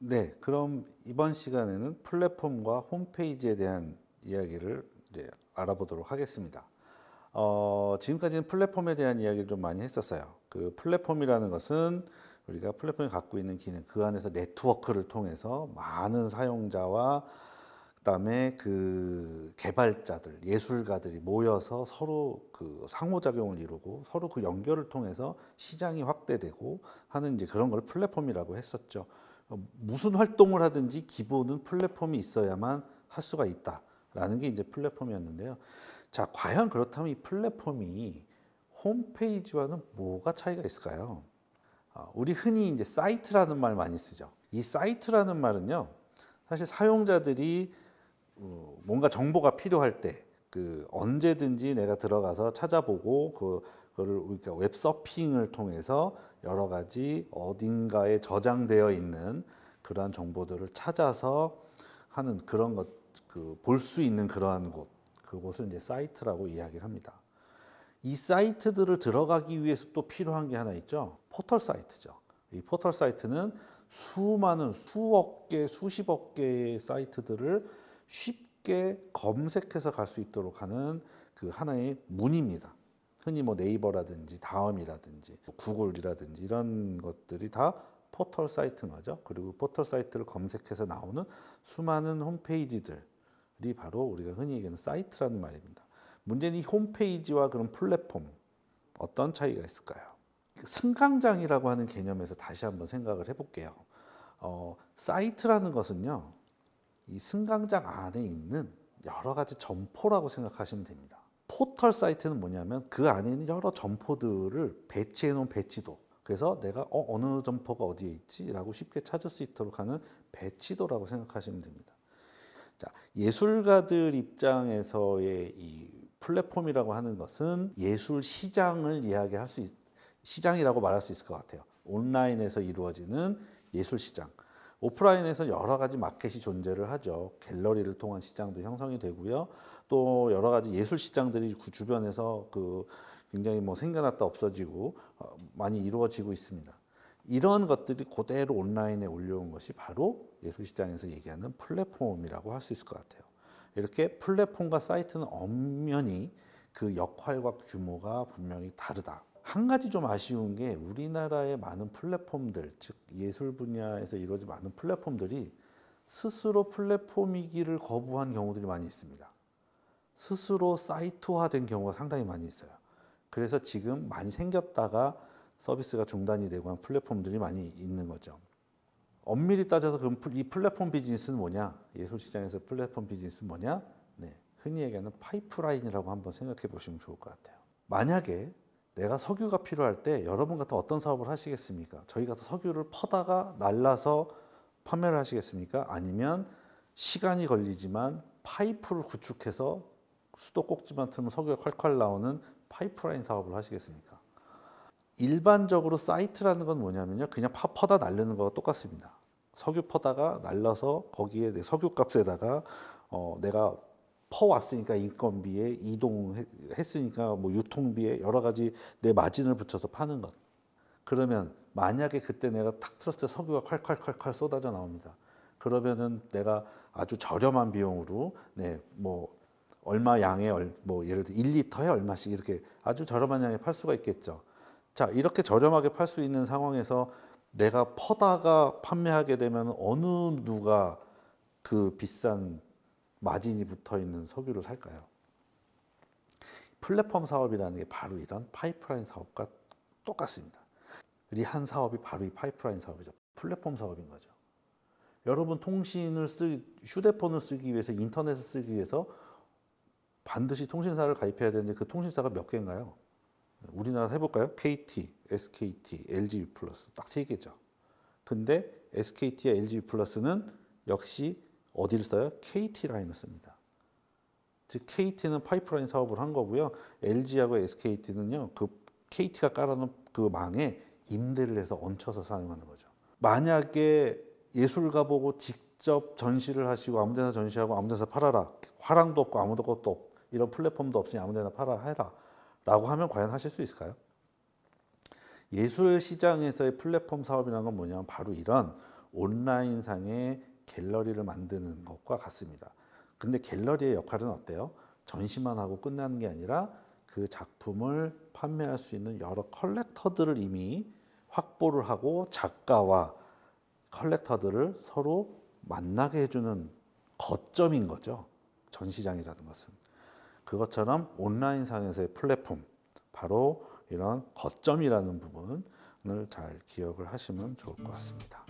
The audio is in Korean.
네, 그럼 이번 시간에는 플랫폼과 홈페이지에 대한 이야기를 이제 알아보도록 하겠습니다. 어, 지금까지는 플랫폼에 대한 이야기를 좀 많이 했었어요. 그 플랫폼이라는 것은 우리가 플랫폼이 갖고 있는 기능, 그 안에서 네트워크를 통해서 많은 사용자와 그다음에 그 개발자들, 예술가들이 모여서 서로 그 상호작용을 이루고 서로 그 연결을 통해서 시장이 확대되고 하는 이제 그런 걸 플랫폼이라고 했었죠. 어, 무슨 활동을 하든지 기본은 플랫폼이 있어야만 할 수가 있다라는 게 이제 플랫폼이었는데요. 자, 과연 그렇다면 이 플랫폼이 홈페이지와는 뭐가 차이가 있을까요? 아, 우리 흔히 이제 사이트라는 말 많이 쓰죠. 이 사이트라는 말은요, 사실 사용자들이 어, 뭔가 정보가 필요할 때 그 언제든지 내가 들어가서 찾아보고 그 그거를 그러니까 웹 서핑을 통해서 여러 가지 어딘가에 저장되어 있는 그러한 정보들을 찾아서 하는 그런 것 그 볼 수 있는 그러한 곳 그곳을 이제 사이트라고 이야기를 합니다. 이 사이트들을 들어가기 위해서 또 필요한 게 하나 있죠. 포털 사이트죠. 이 포털 사이트는 수많은 수억 개, 수십억 개의 사이트들을 쉽게 검색해서 갈 수 있도록 하는 그 하나의 문입니다. 흔히 뭐 네이버라든지 다음이라든지 뭐 구글이라든지 이런 것들이 다 포털 사이트인 거죠. 그리고 포털 사이트를 검색해서 나오는 수많은 홈페이지들이 바로 우리가 흔히 얘기하는 사이트라는 말입니다. 문제는 이 홈페이지와 그런 플랫폼 어떤 차이가 있을까요? 승강장이라고 하는 개념에서 다시 한번 생각을 해볼게요. 어, 사이트라는 것은요. 이 승강장 안에 있는 여러 가지 점포라고 생각하시면 됩니다. 포털 사이트는 뭐냐면 그 안에 있는 여러 점포들을 배치해 놓은 배치도 그래서 내가 어, 느 점포가 어디에 있지라고 쉽게 찾을 수 있도록 하는 배치도라고 생각하시면 됩니다. 자, 예술가들 입장에서의 이 플랫폼이라고 하는 것은 예술 시장을 이야기할 수 있, 시장이라고 말할 수 있을 것 같아요. 온라인에서 이루어지는 예술 시장. 오프라인에서 여러 가지 마켓이 존재를 하죠. 갤러리를 통한 시장도 형성이 되고요. 또 여러 가지 예술 시장들이 그 주변에서 그 굉장히 뭐 생겨났다 없어지고 어, 많이 이루어지고 있습니다. 이런 것들이 그대로 온라인에 올려온 것이 바로 예술 시장에서 얘기하는 플랫폼이라고 할 수 있을 것 같아요. 이렇게 플랫폼과 사이트는 엄연히 그 역할과 규모가 분명히 다르다. 한 가지 좀 아쉬운 게 우리나라의 많은 플랫폼들, 즉 예술 분야에서 이루어진 많은 플랫폼들이 스스로 플랫폼이기를 거부한 경우들이 많이 있습니다. 스스로 사이트화된 경우가 상당히 많이 있어요. 그래서 지금 많이 생겼다가 서비스가 중단이 되고 한 플랫폼들이 많이 있는 거죠. 엄밀히 따져서 그럼 이 플랫폼 비즈니스는 뭐냐? 예술 시장에서 플랫폼 비즈니스는 뭐냐? 네, 흔히 얘기하는 파이프라인이라고 한번 생각해 보시면 좋을 것 같아요. 만약에 내가 석유가 필요할 때 여러분 같은 어떤 사업을 하시겠습니까? 저희 가서 석유를 퍼다가 날라서 판매를 하시겠습니까? 아니면 시간이 걸리지만 파이프를 구축해서 수도꼭지만 틀면 석유가 콸콸 나오는 파이프라인 사업을 하시겠습니까? 일반적으로 사이트라는 건 뭐냐면요. 그냥 파 퍼다 날르는 거와 똑같습니다. 석유 퍼다가 날라서 거기에 내 석유값에다가 어, 내가 퍼왔으니까 인건비에 이동했으니까 뭐 유통비에 여러 가지 내 마진을 붙여서 파는 것. 그러면 만약에 그때 내가 탁 틀었을 때 석유가 콸콸콸콸 쏟아져 나옵니다. 그러면은 내가 아주 저렴한 비용으로 네, 뭐 얼마 양에 뭐 예를 들어 1리터에 얼마씩 이렇게 아주 저렴한 양에 팔 수가 있겠죠. 자, 이렇게 저렴하게 팔 수 있는 상황에서 내가 퍼다가 판매하게 되면 어느 누가 그 비싼 마진이 붙어 있는 석유를 살까요? 플랫폼 사업이라는 게 바로 이런 파이프라인 사업과 똑같습니다. 우리 한 사업이 바로 이 파이프라인 사업이죠. 플랫폼 사업인 거죠. 여러분 통신을 쓰 휴대폰을 쓰기 위해서 인터넷을 쓰기 위해서 반드시 통신사를 가입해야 되는데 그 통신사가 몇 개인가요? 우리나라 해볼까요? KT, SKT, LG U+, 딱 세 개죠. 근데 SKT와 LG U+는 역시 어디를 써요? KT 라인을 씁니다. 즉 KT는 파이프라인 사업을 한 거고요. LG하고 SKT는요. 그 KT가 깔아놓은 그 망에 임대를 해서 얹혀서 사용하는 거죠. 만약에 예술가 보고 직접 전시를 하시고 아무데나 전시하고 아무데나 팔아라. 화랑도 없고 아무 것도 없 이런 플랫폼도 없으니 아무데나 팔아 해라. 라고 하면 과연 하실 수 있을까요? 예술 시장에서의 플랫폼 사업이라는 건 뭐냐면 바로 이런 온라인상의 갤러리를 만드는 것과 같습니다. 근데 갤러리의 역할은 어때요? 전시만 하고 끝나는 게 아니라 그 작품을 판매할 수 있는 여러 컬렉터들을 이미 확보를 하고 작가와 컬렉터들을 서로 만나게 해주는 거점인 거죠. 전시장이라는 것은. 그것처럼 온라인상에서의 플랫폼, 바로 이런 거점이라는 부분을 잘 기억을 하시면 좋을 것 같습니다.